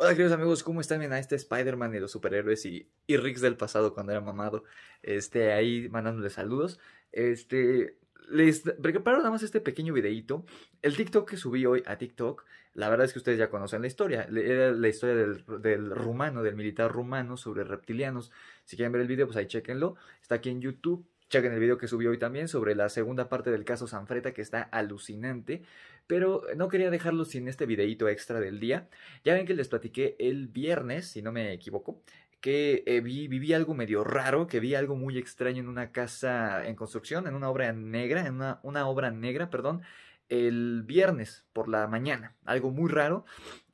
Hola queridos amigos, ¿cómo están? Bien, a este Spider-Man y los superhéroes y, y del pasado cuando era mamado. Este, ahí mandándoles saludos. Este, les preparo nada más este pequeño videíto. El TikTok que subí hoy a TikTok, la verdad es que ustedes ya conocen la historia. Era la historia del, del rumano, del militar rumano sobre reptilianos. Si quieren ver el video, pues ahí chequenlo. Está aquí en YouTube Chequen el video que subió hoy también sobre la segunda parte del caso Sanfreta que está alucinante, pero no quería dejarlo sin este videito extra del día. Ya ven que les platiqué el viernes, si no me equivoco, que eh, viví algo medio raro, que vi algo muy extraño en una casa en construcción, en una obra negra, en una, una obra negra, perdón, el viernes por la mañana, algo muy raro.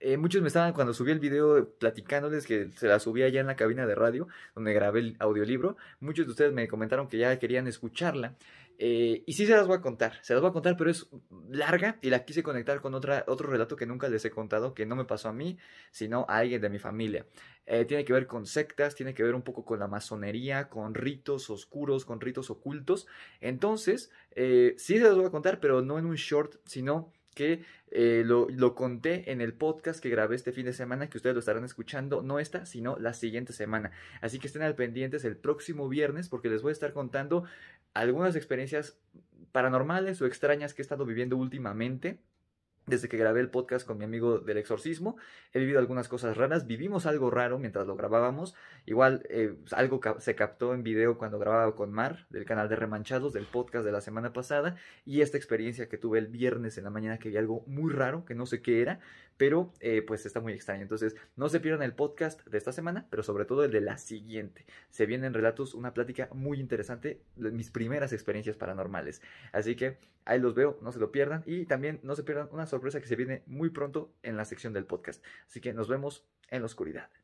Eh, muchos me estaban, cuando subí el video platicándoles que se la subía allá en la cabina de radio, donde grabé el audiolibro, muchos de ustedes me comentaron que ya querían escucharla. Eh, y sí se las voy a contar, se las voy a contar, pero es larga y la quise conectar con otra, otro relato que nunca les he contado, que no me pasó a mí, sino a alguien de mi familia. Eh, tiene que ver con sectas, tiene que ver un poco con la masonería, con ritos oscuros, con ritos ocultos. Entonces, sí se las voy a contar, pero no en un short, sino que eh, lo, lo, conté en el podcast que grabé este fin de semana, que ustedes lo estarán escuchando, no esta, sino la siguiente semana. Así que estén al pendientes el próximo viernes porque les voy a estar contando algunas experiencias paranormales o extrañas que he estado viviendo últimamente desde que grabé el podcast con mi amigo del exorcismo. He vivido algunas cosas raras, vivimos algo raro mientras lo grabábamos. Igual eh, algo se captó en video cuando grababa con Mar del canal de Remanchados, del podcast de la semana pasada, y esta experiencia que tuve el viernes en la mañana que vi algo muy raro, que no sé qué era, pero eh, pues está muy extraño. Entonces no se pierdan el podcast de esta semana, pero sobre todo el de la siguiente. Se vienen relatos, una plática muy interesante, mis primeras experiencias paranormales. Así que ahí los veo, no se lo pierdan y también no se pierdan sorpresa que se viene muy pronto en la sección del podcast. Así que nos vemos en la oscuridad.